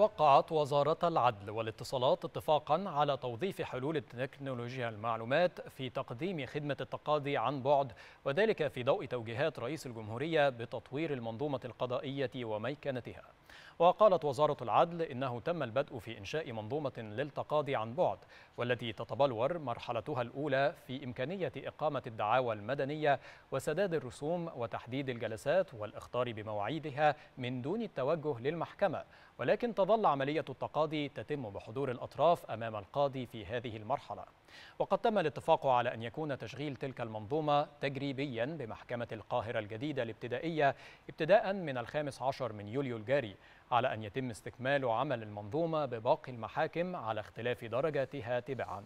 وقعت وزارة العدل والاتصالات اتفاقا على توظيف حلول تكنولوجيا المعلومات في تقديم خدمة التقاضي عن بعد وذلك في ضوء توجيهات رئيس الجمهورية بتطوير المنظومة القضائية وميكنتها وقالت وزارة العدل إنه تم البدء في إنشاء منظومة للتقاضي عن بعد والتي تتبلور مرحلتها الأولى في إمكانية إقامة الدعاوى المدنية وسداد الرسوم وتحديد الجلسات والاخطار بمواعيدها من دون التوجه للمحكمة ولكن تظل عملية التقاضي تتم بحضور الأطراف أمام القاضي في هذه المرحلة وقد تم الاتفاق على أن يكون تشغيل تلك المنظومة تجريبيا بمحكمة القاهرة الجديدة الابتدائية ابتداء من الخامس عشر من يوليو الجاري على أن يتم استكمال عمل المنظومة بباقي المحاكم على اختلاف درجاتها تبعاً